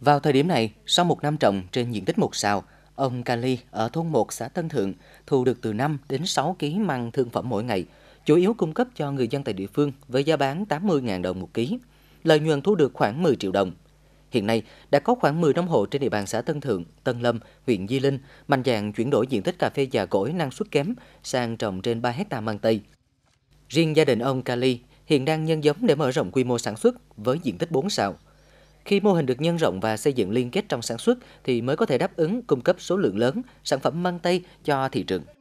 Vào thời điểm này, sau một năm trồng trên diện tích một sào, ông Cali ở thôn 1 xã Tân Thượng thu được từ 5 đến 6 kg măng thương phẩm mỗi ngày, chủ yếu cung cấp cho người dân tại địa phương với giá bán 80.000 đồng một ký. Lợi nhuận thu được khoảng 10 triệu đồng. Hiện nay, đã có khoảng 10 nông hộ trên địa bàn xã Tân Thượng, Tân Lâm, huyện Di Linh mạnh dạn chuyển đổi diện tích cà phê già cỗi năng suất kém sang trồng trên 3 hecta măng Tây. Riêng gia đình ông Cali hiện đang nhân giống để mở rộng quy mô sản xuất với diện tích 4 sào. Khi mô hình được nhân rộng và xây dựng liên kết trong sản xuất thì mới có thể đáp ứng cung cấp số lượng lớn sản phẩm mang tây cho thị trường.